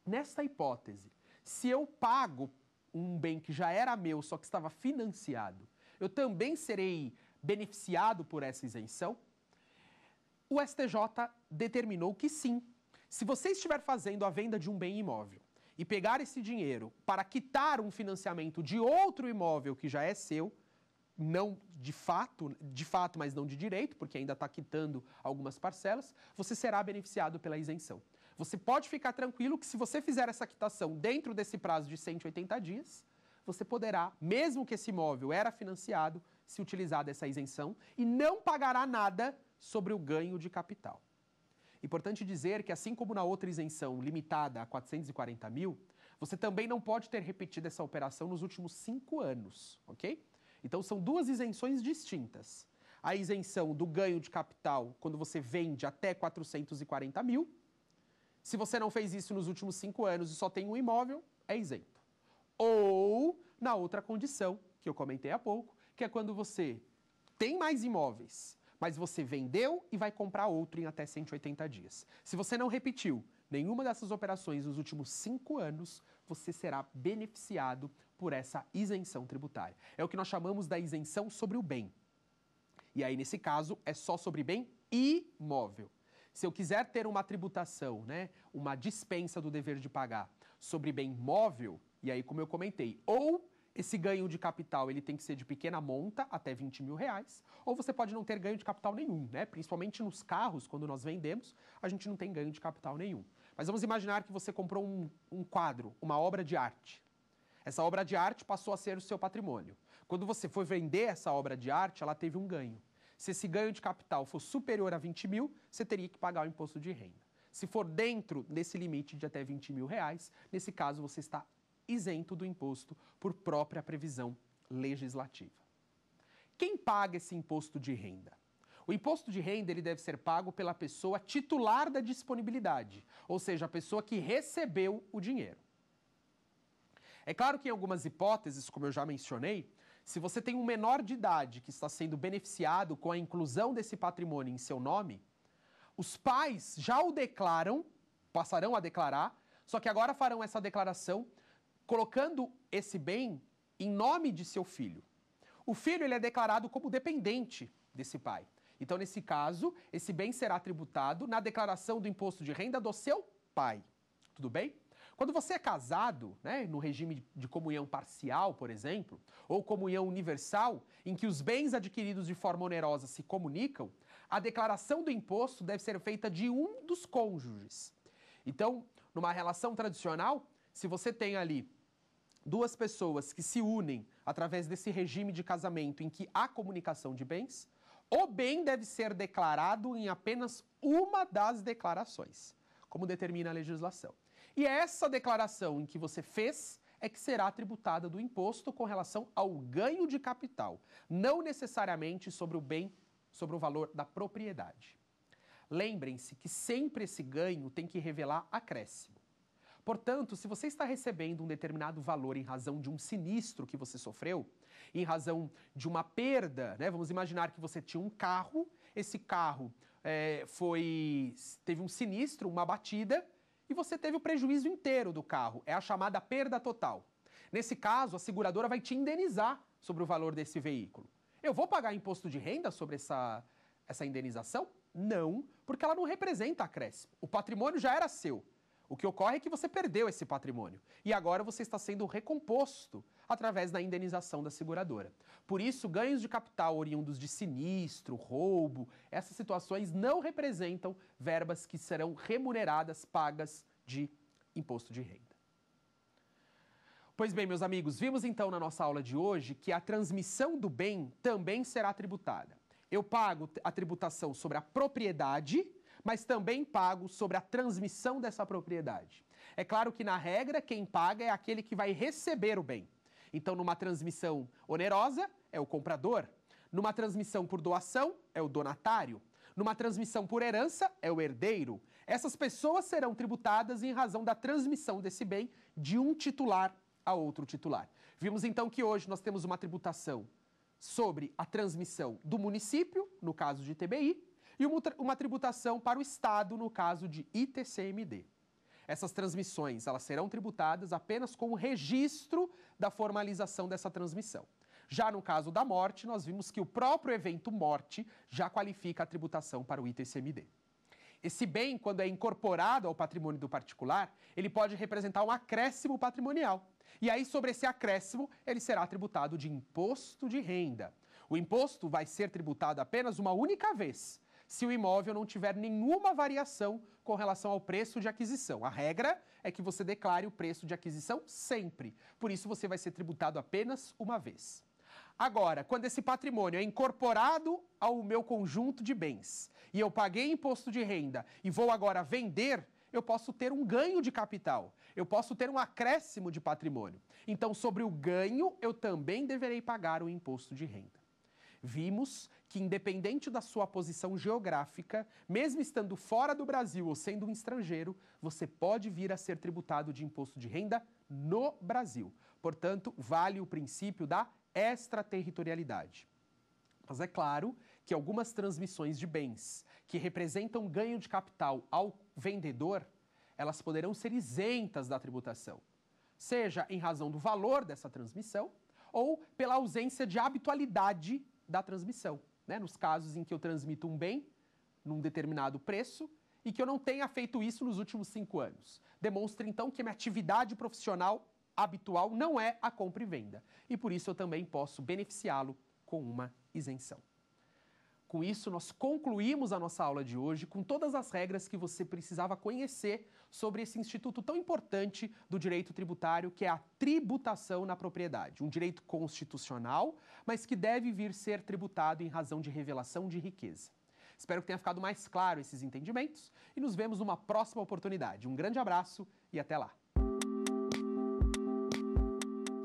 Nesta hipótese, se eu pago um bem que já era meu, só que estava financiado, eu também serei beneficiado por essa isenção? O STJ determinou que sim. Se você estiver fazendo a venda de um bem imóvel e pegar esse dinheiro para quitar um financiamento de outro imóvel que já é seu, não de fato, de fato, mas não de direito, porque ainda está quitando algumas parcelas, você será beneficiado pela isenção. Você pode ficar tranquilo que se você fizer essa quitação dentro desse prazo de 180 dias, você poderá, mesmo que esse imóvel era financiado, se utilizar dessa isenção e não pagará nada sobre o ganho de capital. Importante dizer que, assim como na outra isenção limitada a 440 mil, você também não pode ter repetido essa operação nos últimos cinco anos, ok? Então são duas isenções distintas. A isenção do ganho de capital quando você vende até 440 mil se você não fez isso nos últimos cinco anos e só tem um imóvel, é isento. Ou na outra condição, que eu comentei há pouco, que é quando você tem mais imóveis, mas você vendeu e vai comprar outro em até 180 dias. Se você não repetiu nenhuma dessas operações nos últimos cinco anos, você será beneficiado por essa isenção tributária. É o que nós chamamos da isenção sobre o bem. E aí, nesse caso, é só sobre bem imóvel. Se eu quiser ter uma tributação, né, uma dispensa do dever de pagar sobre bem móvel, e aí como eu comentei, ou esse ganho de capital ele tem que ser de pequena monta, até 20 mil reais, ou você pode não ter ganho de capital nenhum, né? Principalmente nos carros, quando nós vendemos, a gente não tem ganho de capital nenhum. Mas vamos imaginar que você comprou um, um quadro, uma obra de arte. Essa obra de arte passou a ser o seu patrimônio. Quando você foi vender essa obra de arte, ela teve um ganho. Se esse ganho de capital for superior a 20 mil, você teria que pagar o imposto de renda. Se for dentro desse limite de até 20 mil reais, nesse caso você está isento do imposto por própria previsão legislativa. Quem paga esse imposto de renda? O imposto de renda ele deve ser pago pela pessoa titular da disponibilidade, ou seja, a pessoa que recebeu o dinheiro. É claro que em algumas hipóteses, como eu já mencionei, se você tem um menor de idade que está sendo beneficiado com a inclusão desse patrimônio em seu nome, os pais já o declaram, passarão a declarar, só que agora farão essa declaração colocando esse bem em nome de seu filho. O filho ele é declarado como dependente desse pai. Então, nesse caso, esse bem será tributado na declaração do imposto de renda do seu pai. Tudo bem? Quando você é casado, né, no regime de comunhão parcial, por exemplo, ou comunhão universal, em que os bens adquiridos de forma onerosa se comunicam, a declaração do imposto deve ser feita de um dos cônjuges. Então, numa relação tradicional, se você tem ali duas pessoas que se unem através desse regime de casamento em que há comunicação de bens, o bem deve ser declarado em apenas uma das declarações, como determina a legislação. E é essa declaração em que você fez é que será tributada do imposto com relação ao ganho de capital, não necessariamente sobre o bem, sobre o valor da propriedade. Lembrem-se que sempre esse ganho tem que revelar acréscimo. Portanto, se você está recebendo um determinado valor em razão de um sinistro que você sofreu, em razão de uma perda, né? vamos imaginar que você tinha um carro, esse carro é, foi teve um sinistro, uma batida, e você teve o prejuízo inteiro do carro, é a chamada perda total. Nesse caso, a seguradora vai te indenizar sobre o valor desse veículo. Eu vou pagar imposto de renda sobre essa, essa indenização? Não, porque ela não representa acréscimo. O patrimônio já era seu. O que ocorre é que você perdeu esse patrimônio e agora você está sendo recomposto através da indenização da seguradora. Por isso, ganhos de capital oriundos de sinistro, roubo, essas situações não representam verbas que serão remuneradas, pagas de imposto de renda. Pois bem, meus amigos, vimos então na nossa aula de hoje que a transmissão do bem também será tributada. Eu pago a tributação sobre a propriedade, mas também pago sobre a transmissão dessa propriedade. É claro que, na regra, quem paga é aquele que vai receber o bem. Então, numa transmissão onerosa, é o comprador. Numa transmissão por doação, é o donatário. Numa transmissão por herança, é o herdeiro. Essas pessoas serão tributadas em razão da transmissão desse bem de um titular a outro titular. Vimos então que hoje nós temos uma tributação sobre a transmissão do município, no caso de TBI, e uma tributação para o Estado, no caso de ITCMD. Essas transmissões, elas serão tributadas apenas com o registro da formalização dessa transmissão. Já no caso da morte, nós vimos que o próprio evento morte já qualifica a tributação para o ITCMD. Esse bem, quando é incorporado ao patrimônio do particular, ele pode representar um acréscimo patrimonial. E aí, sobre esse acréscimo, ele será tributado de imposto de renda. O imposto vai ser tributado apenas uma única vez, se o imóvel não tiver nenhuma variação com relação ao preço de aquisição. A regra é que você declare o preço de aquisição sempre. Por isso, você vai ser tributado apenas uma vez. Agora, quando esse patrimônio é incorporado ao meu conjunto de bens e eu paguei imposto de renda e vou agora vender, eu posso ter um ganho de capital, eu posso ter um acréscimo de patrimônio. Então, sobre o ganho, eu também deverei pagar o imposto de renda. Vimos que, independente da sua posição geográfica, mesmo estando fora do Brasil ou sendo um estrangeiro, você pode vir a ser tributado de imposto de renda no Brasil. Portanto, vale o princípio da extraterritorialidade. Mas é claro que algumas transmissões de bens que representam ganho de capital ao vendedor, elas poderão ser isentas da tributação, seja em razão do valor dessa transmissão ou pela ausência de habitualidade da transmissão. Né? Nos casos em que eu transmito um bem num determinado preço e que eu não tenha feito isso nos últimos cinco anos. Demonstra, então, que minha atividade profissional habitual não é a compra e venda. E por isso eu também posso beneficiá-lo com uma isenção. Com isso, nós concluímos a nossa aula de hoje com todas as regras que você precisava conhecer sobre esse instituto tão importante do direito tributário, que é a tributação na propriedade, um direito constitucional, mas que deve vir ser tributado em razão de revelação de riqueza. Espero que tenha ficado mais claro esses entendimentos e nos vemos numa próxima oportunidade. Um grande abraço e até lá!